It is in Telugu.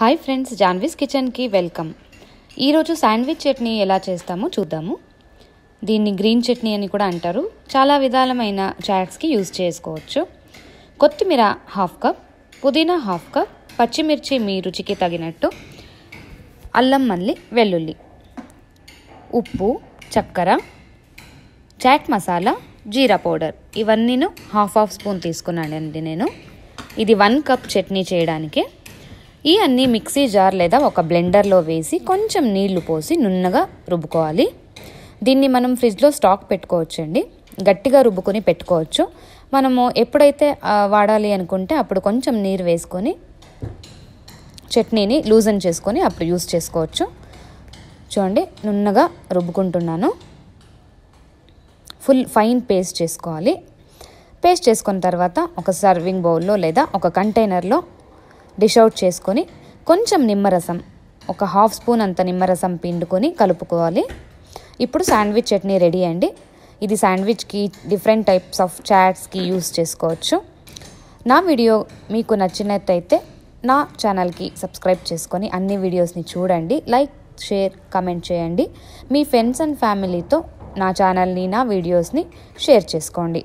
హాయ్ ఫ్రెండ్స్ జాన్వీస్ కిచెన్కి వెల్కమ్ ఈరోజు శాండ్విచ్ చట్నీ ఎలా చేస్తామో చూద్దాము దీన్ని గ్రీన్ చట్నీ అని కూడా అంటారు చాలా విధాలమైన చాట్స్కి యూజ్ చేసుకోవచ్చు కొత్తిమీర హాఫ్ కప్ పుదీనా హాఫ్ కప్ పచ్చిమిర్చి మీ రుచికి తగినట్టు అల్లం మల్లి వెల్లుల్లి ఉప్పు చక్కెర చాట్ మసాలా జీరా పౌడర్ ఇవన్నీను హాఫ్ హాఫ్ స్పూన్ తీసుకున్నానండి నేను ఇది వన్ కప్ చట్నీ చేయడానికి ఇవన్నీ మిక్సీ జార్ లేదా ఒక బ్లెండర్లో వేసి కొంచెం నీళ్లు పోసి నున్నగా రుబ్బుకోవాలి దీన్ని మనం ఫ్రిడ్జ్లో స్టాక్ పెట్టుకోవచ్చండి గట్టిగా రుబ్బుకొని పెట్టుకోవచ్చు మనము ఎప్పుడైతే వాడాలి అనుకుంటే అప్పుడు కొంచెం నీరు వేసుకొని చట్నీని లూజన్ చేసుకొని అప్పుడు యూస్ చేసుకోవచ్చు చూడండి నున్నగా రుబ్బుకుంటున్నాను ఫుల్ ఫైన్ పేస్ట్ చేసుకోవాలి పేస్ట్ చేసుకున్న తర్వాత ఒక సర్వింగ్ బౌల్లో లేదా ఒక కంటైనర్లో డిష్ అవుట్ చేసుకొని కొంచెం నిమ్మరసం ఒక హాఫ్ స్పూన్ అంత నిమ్మరసం పిండుకొని కలుపుకోవాలి ఇప్పుడు శాండ్విచ్ చట్నీ రెడీ అండి ఇది శాండ్విచ్కి డిఫరెంట్ టైప్స్ ఆఫ్ చాట్స్కి యూస్ చేసుకోవచ్చు నా వీడియో మీకు నచ్చినట్టయితే నా ఛానల్కి సబ్స్క్రైబ్ చేసుకొని అన్ని వీడియోస్ని చూడండి లైక్ షేర్ కమెంట్ చేయండి మీ ఫ్రెండ్స్ అండ్ ఫ్యామిలీతో నా ఛానల్ని నా వీడియోస్ని షేర్ చేసుకోండి